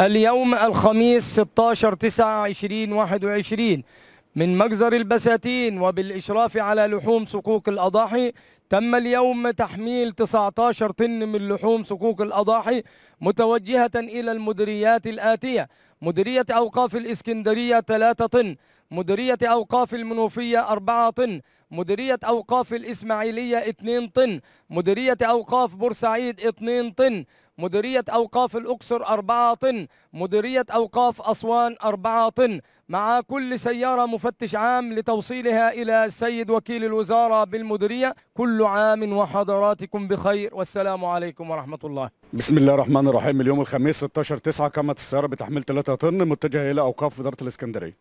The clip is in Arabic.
اليوم الخميس 16 9 20 21 من مجزر البساتين وبالإشراف على لحوم صكوك الأضاحي تم اليوم تحميل 19 طن من لحوم صكوك الأضاحي متوجهة إلى المديريات الآتية مديرية أوقاف الإسكندرية 3 طن مديرية أوقاف المنوفية 4 طن مديرية أوقاف الإسماعيلية 2 طن مديرية أوقاف بورسعيد 2 طن مديرية أوقاف الأقصر أربعة طن مديرية أوقاف أسوان أربعة طن مع كل سيارة مفتش عام لتوصيلها إلى السيد وكيل الوزارة بالمديرية كل عام وحضراتكم بخير والسلام عليكم ورحمة الله بسم الله الرحمن الرحيم اليوم الخميس 16 9 قامت السيارة بتحميل 3 طن متجهة إلى أوقاف إدارة الإسكندرية